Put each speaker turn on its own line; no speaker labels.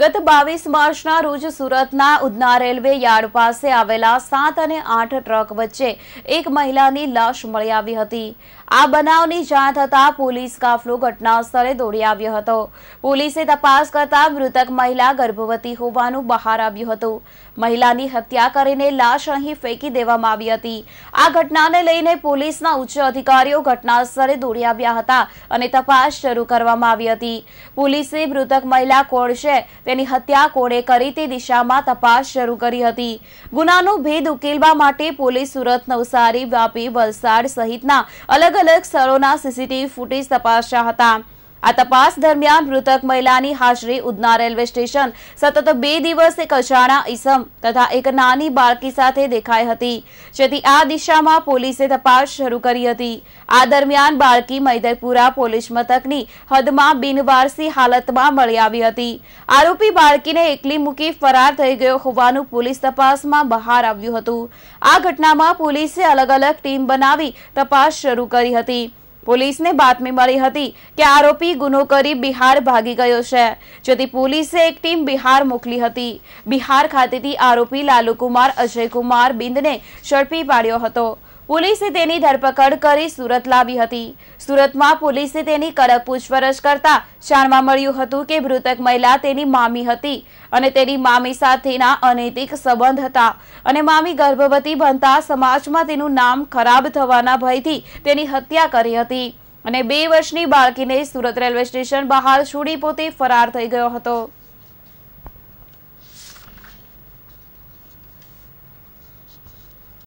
ગત બાવીસ માર્ચના રોજ સુરતના ઉધના રેલવે યાર્ડ પાસે આવેલા સાત અને આઠ ટ્રક વચ્ચે એક મહિલાની લાશ મળી આવી હતી આ બનાવની જાણ થતાં પોલીસ કાફલો ઘટના સ્થળે દોડી આવ્યો હતો પોલીસે તપાસ કરતા મૃતક મહિલા ગર્ભવતી હોવાનું બહાર આવ્યું હતું મહિલાની હત્યા કરીને લાશ અહીં ફેંકી દેવામાં આવી હતી આ ઘટનાને લઈને પોલીસના ઉચ્ચ અધિકારીઓ ઘટનાસ્થળે દોડી આવ્યા હતા અને તપાસ શરૂ કરવામાં આવી હતી પોલીસે મૃતક મહિલા કોણ છે તેની હત્યા કોણે કરી તે દિશામાં તપાસ શરૂ કરી હતી ગુનાનો ભેદ ઉકેલવા માટે પોલીસ સુરત નવસારી વાપી વલસાડ સહિતના અલગ અલગ સ્થળોના સીસીટીવી ફૂટેજ તપાસ્યા હતા આ તપાસ દરમિયાન મૃતક મહિલાની હાજરી ઉધના રેલવે સ્ટેશન સતત બે દિવસ કચાણા અજાણા ઈસમ તથા એક નાની બાળકી સાથે દેખાઈ હતી જેથી આ દિશામાં પોલીસે તપાસ શરૂ કરી હતી આ દરમિયાન બાળકી મૈદયપુરા પોલીસ મથકની હદમાં બિનવારસી હાલતમાં મળી આવી હતી આરોપી બાળકીને એકલી મૂકી ફરાર થઈ ગયો હોવાનું પોલીસ તપાસમાં બહાર આવ્યું હતું આ ઘટનામાં પોલીસે અલગ અલગ ટીમ બનાવી તપાસ શરૂ કરી હતી પોલીસને બાતમી મળી હતી કે આરોપી ગુનો કરી બિહાર ભાગી ગયો છે જેથી પોલીસે એક ટીમ બિહાર મોકલી હતી બિહાર ખાતેથી આરોપી લાલુકુમાર અજયકુમાર બિંદને ઝડપી પાડ્યો હતો પોલીસે તેની ધરપકડ કરી સુરત લાવી હતી સુરતમાં પોલીસે તેની કડક પૂછપરછ કરતા જાણવા મળ્યું હતું કે મૃતક મહિલા તેની મામી હતી અને તેની મામી સાથેના અનૈતિક સંબંધ હતા અને મામી ગર્ભવતી બનતા સમાજમાં તેનું નામ ખરાબ થવાના ભયથી તેની હત્યા કરી હતી અને બે વર્ષની બાળકીને સુરત રેલવે સ્ટેશન બહાર છોડી પોતે ફરાર થઈ ગયો હતો